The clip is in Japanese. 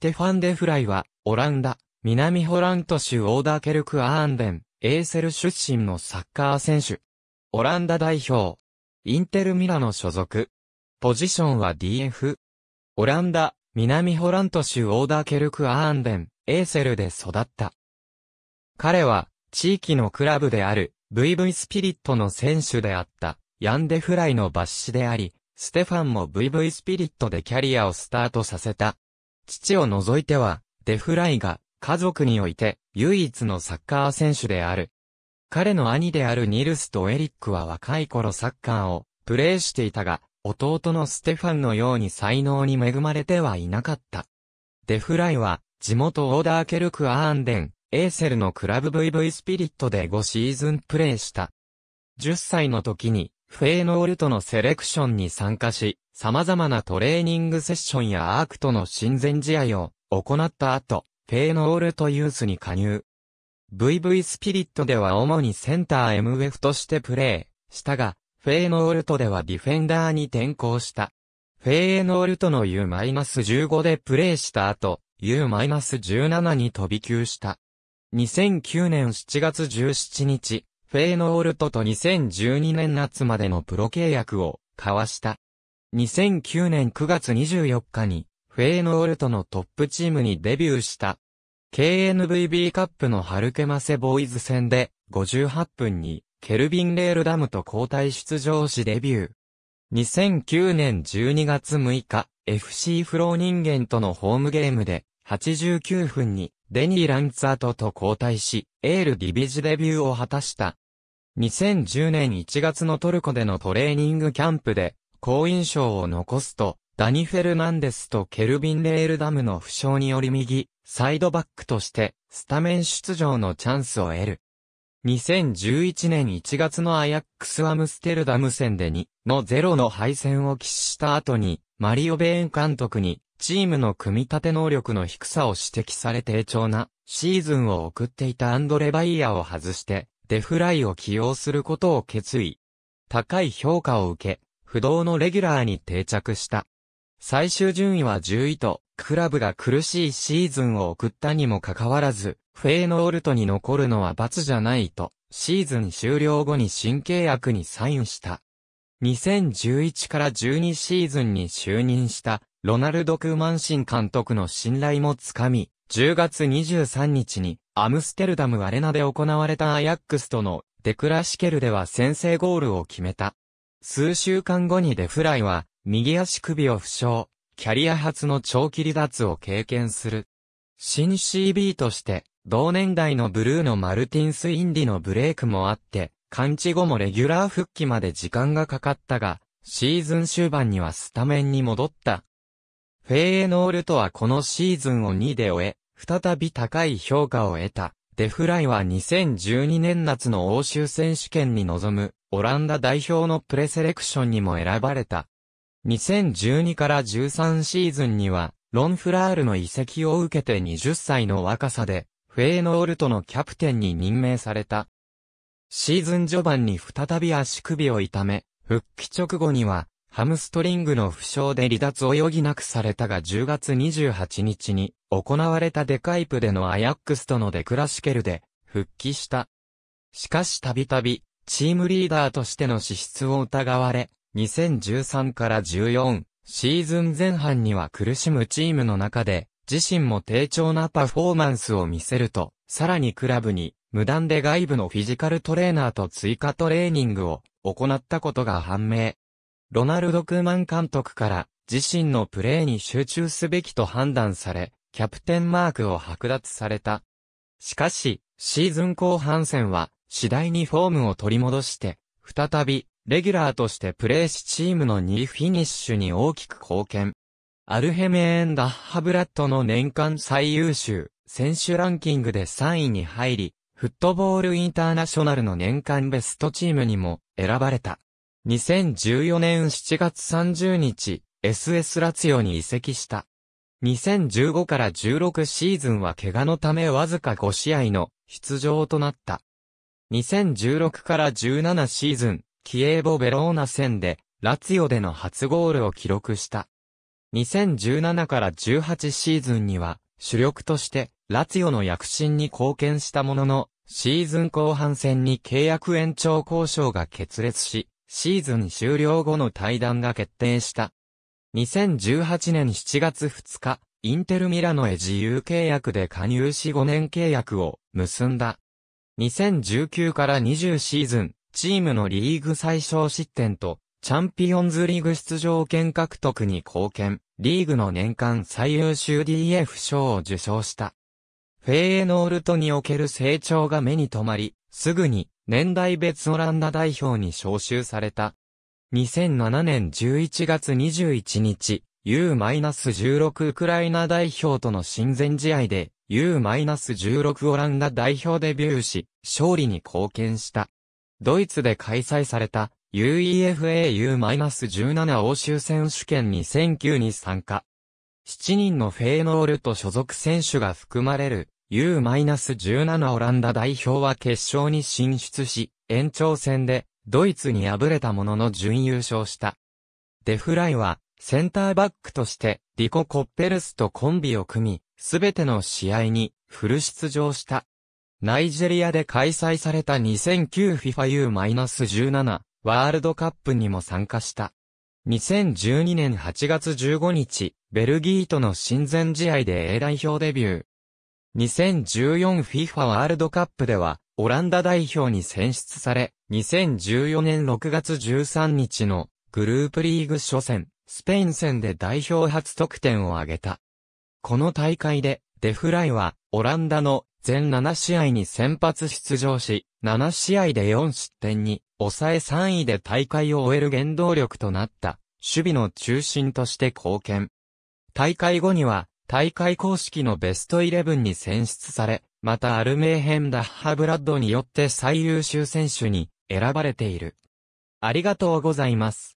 ステファン・デ・フライは、オランダ、南ホラント州オーダーケルク・アーンデン、エーセル出身のサッカー選手。オランダ代表。インテル・ミラノ所属。ポジションは DF。オランダ、南ホラント州オーダーケルク・アーンデン、エーセルで育った。彼は、地域のクラブである、VV スピリットの選手であった、ヤンデ・フライの抜歯であり、ステファンも VV スピリットでキャリアをスタートさせた。父を除いては、デフライが、家族において、唯一のサッカー選手である。彼の兄であるニルスとエリックは若い頃サッカーを、プレーしていたが、弟のステファンのように才能に恵まれてはいなかった。デフライは、地元オーダーケルク・アーンデン、エーセルのクラブ VV スピリットで5シーズンプレーした。10歳の時に、フェーノールトのセレクションに参加し、様々なトレーニングセッションやアークとの親善試合を行った後、フェーノールトユースに加入。VV スピリットでは主にセンター MF としてプレーしたが、フェーノールトではディフェンダーに転向した。フェーノールトの U-15 でプレーした後、U-17 に飛び級した。2009年7月17日、フェーノールトと2012年夏までのプロ契約を交わした。2009年9月24日に、フェーノールトのトップチームにデビューした。KNVB カップのハルケマセボーイズ戦で、58分に、ケルビン・レールダムと交代出場しデビュー。2009年12月6日、FC フロー人間とのホームゲームで、89分に、デニー・ランツァートと交代し、エール・ディビジデビューを果たした。2010年1月のトルコでのトレーニングキャンプで、好印象を残すと、ダニ・フェルナンデスとケルビン・レールダムの負傷により右、サイドバックとして、スタメン出場のチャンスを得る。2011年1月のアヤックス・アムステルダム戦で2の0の敗戦を喫した後に、マリオ・ベーン監督に、チームの組み立て能力の低さを指摘され低調なシーズンを送っていたアンドレ・バイヤーを外して、デフライを起用することを決意。高い評価を受け、不動のレギュラーに定着した。最終順位は10位と、クラブが苦しいシーズンを送ったにもかかわらず、フェーノールトに残るのは罰じゃないと、シーズン終了後に新契約にサインした。2011から12シーズンに就任した、ロナルド・クーマンシン監督の信頼もつかみ、10月23日に、アムステルダムアレナで行われたアヤックスとのデクラシケルでは先制ゴールを決めた。数週間後にデフライは、右足首を負傷、キャリア初の長期離脱を経験する。新 CB として、同年代のブルーのマルティンス・インディのブレイクもあって、完治後もレギュラー復帰まで時間がかかったが、シーズン終盤にはスタメンに戻った。フェイエノールとはこのシーズンを2で終え、再び高い評価を得た。デフライは2012年夏の欧州選手権に臨むオランダ代表のプレセレクションにも選ばれた。2012から13シーズンにはロンフラールの移籍を受けて20歳の若さでフェーノールトのキャプテンに任命された。シーズン序盤に再び足首を痛め、復帰直後にはハムストリングの負傷で離脱を余儀なくされたが10月28日に行われたデカイプでのアヤックスとのデクラシケルで復帰した。しかしたびたびチームリーダーとしての資質を疑われ、2013から14シーズン前半には苦しむチームの中で自身も低調なパフォーマンスを見せると、さらにクラブに無断で外部のフィジカルトレーナーと追加トレーニングを行ったことが判明。ロナルド・クーマン監督から自身のプレーに集中すべきと判断され、キャプテンマークを剥奪された。しかし、シーズン後半戦は次第にフォームを取り戻して、再びレギュラーとしてプレーしチームの2位フィニッシュに大きく貢献。アルヘメエンダッハブラッドの年間最優秀選手ランキングで3位に入り、フットボールインターナショナルの年間ベストチームにも選ばれた。2014年7月30日、SS ラツィオに移籍した。2015から16シーズンは怪我のためわずか5試合の出場となった。2016から17シーズン、キエーボ・ベローナ戦で、ラツィオでの初ゴールを記録した。2017から18シーズンには、主力として、ラツィオの躍進に貢献したものの、シーズン後半戦に契約延長交渉が決裂し、シーズン終了後の対談が決定した。2018年7月2日、インテルミラノへ自由契約で加入し5年契約を結んだ。2019から20シーズン、チームのリーグ最小失点と、チャンピオンズリーグ出場権獲得に貢献、リーグの年間最優秀 DF 賞を受賞した。フェーノールトにおける成長が目に留まり、すぐに年代別オランダ代表に招集された。2007年11月21日、U-16 ウクライナ代表との親善試合で U-16 オランダ代表デビューし、勝利に貢献した。ドイツで開催された UEFAU-17 欧州選手権2009に参加。7人のフェーノールと所属選手が含まれる U-17 オランダ代表は決勝に進出し、延長戦でドイツに敗れたものの準優勝した。デフライはセンターバックとしてリコ・コッペルスとコンビを組み、すべての試合にフル出場した。ナイジェリアで開催された 2009FIFAU-17 ワールドカップにも参加した。2012年8月15日、ベルギーとの親善試合で A 代表デビュー。2014 FIFA ワールドカップでは、オランダ代表に選出され、2014年6月13日のグループリーグ初戦、スペイン戦で代表初得点を挙げた。この大会で、デフライは、オランダの全7試合に先発出場し、7試合で4失点に、抑え3位で大会を終える原動力となった、守備の中心として貢献。大会後には、大会公式のベストイレブンに選出され、またアルメーヘン・ダッハブラッドによって最優秀選手に選ばれている。ありがとうございます。